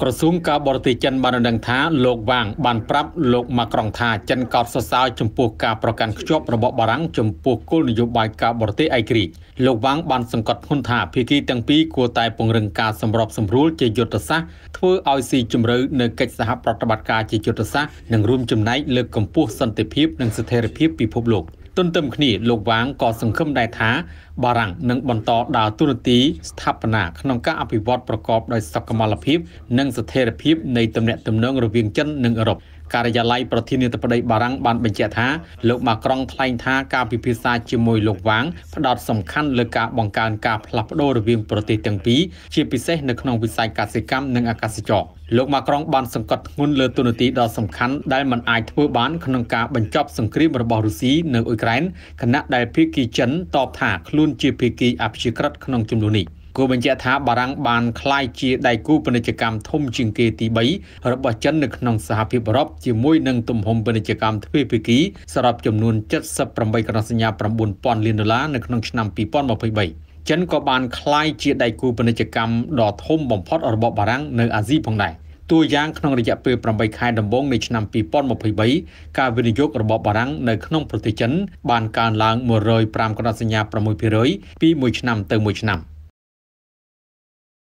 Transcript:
ក្រសួងការបរទេសចិនបានដឹងថាលោកវ៉ាងបានប្រាប់លោកម៉ាក្រុងថាចិនកោតសរសើរចំពោះការប្រកាន់ខ្ជាប់របស់បារាំងចំពោះគោលនយោបាយការបរទេសឯករាជ្យលោកវ៉ាងបានសង្កត់ធ្ងន់ថាភាគីទាំងពីរគួរតែពង្រឹងការសម្របសម្រួលជាយុទ្ធសាស្ត្រធ្វើឲ្យស៊ីជម្រៅនៅកិច្ចសហប្រតិបត្តិការជាយុទ្ធសាស្ត្រនិងរួមចំណែកលើកកម្ពស់សន្តិភាពនិងស្ថិរភាពពិភពលោក ទន្ទឹមគ្នាលោកវ៉ាងក៏សង្ឃឹមដែរថាបារាំងនឹងបន្តដើរតួនាទីស្ថាបនាក្នុងការអភិវឌ្ឍប្រកបដោយសកម្មភាពនិងស្ថិរភាពនៃទំនាក់ទំនងរវាងចិននិងអឺរ៉ុបការិយាល័យប្រធានាធិបតីបារាំងបានបញ្ជាក់ថាលោកម៉ាក្រុងថ្លែងថាការពិភាក្សាជាមួយលោកវ៉ាងផ្ដោតសំខាន់លើការបង្កើនការផ្លាស់ប្ដូររវាងប្រទេសទាំងពីរជាពិសេសនៅក្នុងវិស័យកសិកម្មនិងអាកាសចរណ៍លោកម៉ាក្រុងបានសង្កត់ធ្ងន់លើទូនាទីដ៏សំខាន់ដែលមិនអាចធ្វើបានក្នុងការបញ្ចប់សង្គ្រាមរបស់រុស្ស៊ីនៅអ៊ុយក្រែនខណៈដែលភាគីចិនតបថាខ្លួនខ្លួនជាភេកីអព្យាក្រឹតក្នុងចំនួននេះគូបញ្ជាក់ថាបារាំងបានคล้ายជាដៃគូពាណិជ្ជកម្មធំជាងគេទី3របស់ចិននៅក្នុងសហភាពអឺរ៉ុបជាមួយនឹងទំហំពាណិជ្ជកម្មទ្វេភាគីសរុបចំនួន78កណ្ដោះសញ្ញា9000លានដុល្លារនៅក្នុងឆ្នាំ2023ចិនក៏បានคล้ายជាដៃគូពាណិជ្ជកម្មដ៏ធំបំផុតរបស់បារាំងនៅអាស៊ីផងដែរ។តួយ៉ាងក្នុងរយៈពេល8ខែដំបូងនៃឆ្នាំ2023ការវិនិយោគរបស់បារាំងនៅក្នុងប្រទេសចិនបានកើនឡើង105កណ្ដាសញ្ញា6%ពីមួយឆ្នាំទៅមួយឆ្នាំ។